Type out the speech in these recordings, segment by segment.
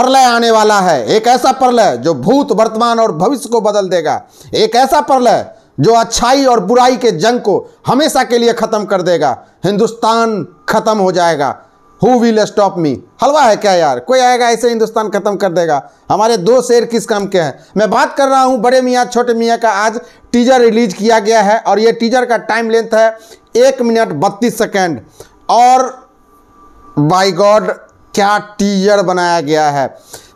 प्रलय आने वाला है एक ऐसा प्रलय जो भूत वर्तमान और भविष्य को बदल देगा एक ऐसा प्रलय जो अच्छाई और बुराई के जंग को हमेशा के लिए ख़त्म कर देगा हिंदुस्तान ख़त्म हो जाएगा हु विल स्टॉप मी हलवा है क्या यार कोई आएगा ऐसे हिंदुस्तान ख़त्म कर देगा हमारे दो शेर किस काम के हैं मैं बात कर रहा हूं बड़े मियाँ छोटे मियाँ का आज टीजर रिलीज किया गया है और ये टीजर का टाइम लेंथ है एक मिनट बत्तीस सेकेंड और बाई गॉड क्या टीजर बनाया गया है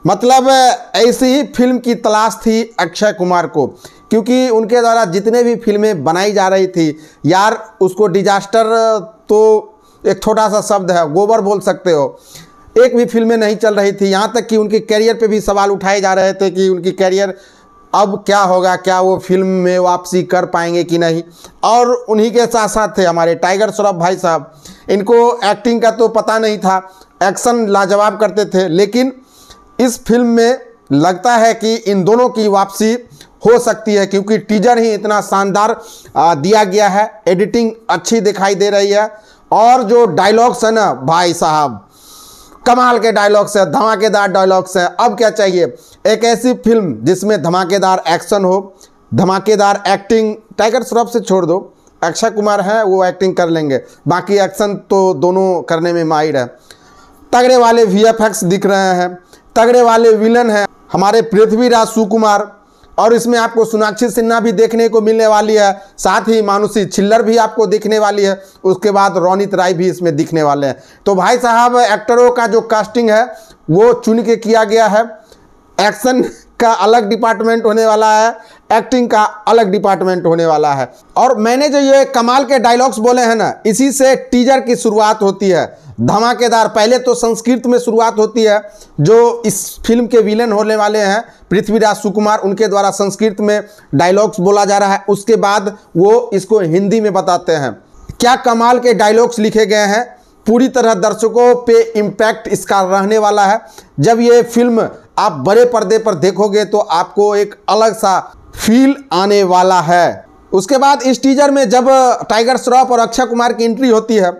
मतलब ऐसी ही फिल्म की तलाश थी अक्षय कुमार को क्योंकि उनके द्वारा जितने भी फिल्में बनाई जा रही थी यार उसको डिजास्टर तो एक छोटा सा शब्द है गोबर बोल सकते हो एक भी फिल्में नहीं चल रही थी यहाँ तक कि उनके कैरियर पे भी सवाल उठाए जा रहे थे कि उनकी कैरियर अब क्या होगा क्या वो फिल्म में वापसी कर पाएंगे कि नहीं और उन्हीं के साथ साथ थे हमारे टाइगर सौरभ भाई साहब इनको एक्टिंग का तो पता नहीं था एक्शन लाजवाब करते थे लेकिन इस फिल्म में लगता है कि इन दोनों की वापसी हो सकती है क्योंकि टीजर ही इतना शानदार दिया गया है एडिटिंग अच्छी दिखाई दे रही है और जो डायलॉग्स है ना भाई साहब कमाल के डायलॉग्स है धमाकेदार डायलॉग्स है अब क्या चाहिए एक ऐसी फिल्म जिसमें धमाकेदार एक्शन हो धमाकेदार एक्टिंग टाइगर श्रॉफ से छोड़ दो अक्षय कुमार हैं वो एक्टिंग कर लेंगे बाकी एक्शन तो दोनों करने में माहिर है तगड़े वाले वी दिख रहे हैं तगड़े वाले विलन हैं हमारे पृथ्वीराज सुकुमार और इसमें आपको सोनाक्षी सिन्हा भी देखने को मिलने वाली है साथ ही मानुषी छिल्लर भी आपको दिखने वाली है उसके बाद रोनित राय भी इसमें दिखने वाले हैं तो भाई साहब एक्टरों का जो कास्टिंग है वो चुन के किया गया है एक्शन का अलग डिपार्टमेंट होने वाला है एक्टिंग का अलग डिपार्टमेंट होने वाला है और मैंने जो ये कमाल के डायलॉग्स बोले हैं ना इसी से टीजर की शुरुआत होती है धमाकेदार पहले तो संस्कृत में शुरुआत होती है जो इस फिल्म के विलेन होने वाले हैं पृथ्वीराज सुकुमार उनके द्वारा संस्कृत में डायलॉग्स बोला जा रहा है उसके बाद वो इसको हिंदी में बताते हैं क्या कमाल के डायलॉग्स लिखे गए हैं पूरी तरह दर्शकों पे इम्पैक्ट इसका रहने वाला है जब ये फिल्म आप बड़े पर्दे पर देखोगे तो आपको एक अलग सा फील आने वाला है उसके बाद इस टीजर में जब टाइगर श्रॉफ और अक्षय कुमार की एंट्री होती है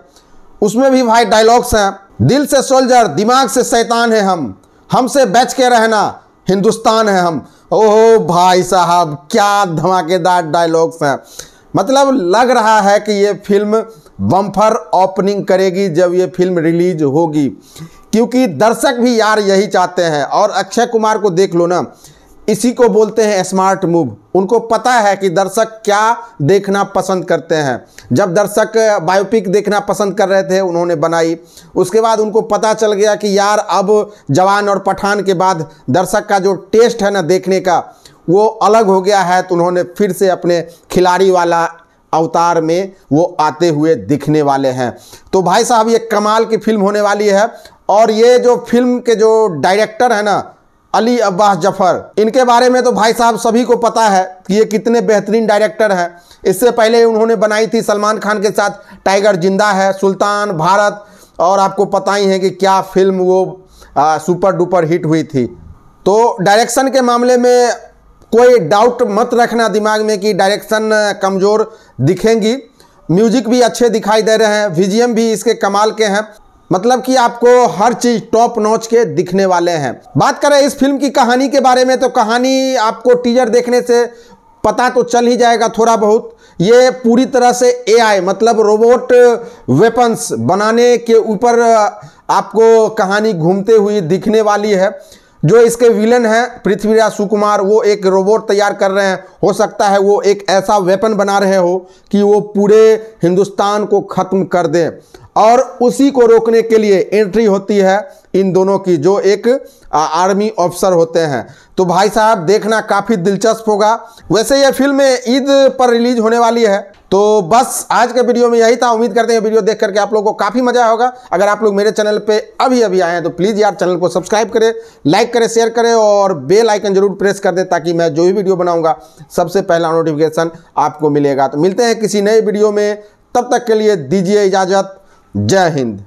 उसमें भी भाई डायलॉग्स हैं दिल से सोल्जर दिमाग से शैतान है हम हमसे बच के रहना हिंदुस्तान है हम ओहो भाई साहब क्या धमाकेदार डायलॉग्स हैं मतलब लग रहा है कि ये फिल्म बम्फर ओपनिंग करेगी जब ये फिल्म रिलीज होगी क्योंकि दर्शक भी यार यही चाहते हैं और अक्षय कुमार को देख लो ना इसी को बोलते हैं स्मार्ट मूव उनको पता है कि दर्शक क्या देखना पसंद करते हैं जब दर्शक बायोपिक देखना पसंद कर रहे थे उन्होंने बनाई उसके बाद उनको पता चल गया कि यार अब जवान और पठान के बाद दर्शक का जो टेस्ट है ना देखने का वो अलग हो गया है तो उन्होंने फिर से अपने खिलाड़ी वाला अवतार में वो आते हुए दिखने वाले हैं तो भाई साहब ये कमाल की फिल्म होने वाली है और ये जो फिल्म के जो डायरेक्टर है ना अली अब्बास जफर इनके बारे में तो भाई साहब सभी को पता है कि ये कितने बेहतरीन डायरेक्टर हैं इससे पहले उन्होंने बनाई थी सलमान खान के साथ टाइगर जिंदा है सुल्तान भारत और आपको पता ही है कि क्या फिल्म वो आ, सुपर डुपर हिट हुई थी तो डायरेक्शन के मामले में कोई डाउट मत रखना दिमाग में कि डायरेक्शन कमज़ोर दिखेंगी म्यूजिक भी अच्छे दिखाई दे रहे हैं विजियम भी इसके कमाल के हैं मतलब कि आपको हर चीज टॉप नोच के दिखने वाले हैं बात करें इस फिल्म की कहानी के बारे में तो कहानी आपको टीजर देखने से पता तो चल ही जाएगा थोड़ा बहुत ये पूरी तरह से एआई मतलब रोबोट वेपन्स बनाने के ऊपर आपको कहानी घूमते हुए दिखने वाली है जो इसके विलन हैं पृथ्वीराज सुकुमार वो एक रोबोट तैयार कर रहे हैं हो सकता है वो एक ऐसा वेपन बना रहे हो कि वो पूरे हिंदुस्तान को ख़त्म कर दें और उसी को रोकने के लिए एंट्री होती है इन दोनों की जो एक आर्मी ऑफिसर होते हैं तो भाई साहब देखना काफ़ी दिलचस्प होगा वैसे यह फिल्म ईद पर रिलीज होने वाली है तो बस आज के वीडियो में यही था उम्मीद करते हैं वीडियो देख करके आप लोगों को काफ़ी मजा होगा अगर आप लोग मेरे चैनल पे अभी अभी आए हैं तो प्लीज़ यार चैनल को सब्सक्राइब करें लाइक करें शेयर करें और बेल आइकन जरूर प्रेस कर दें ताकि मैं जो भी वीडियो बनाऊंगा सबसे पहला नोटिफिकेशन आपको मिलेगा तो मिलते हैं किसी नए वीडियो में तब तक के लिए दीजिए इजाज़त जय हिंद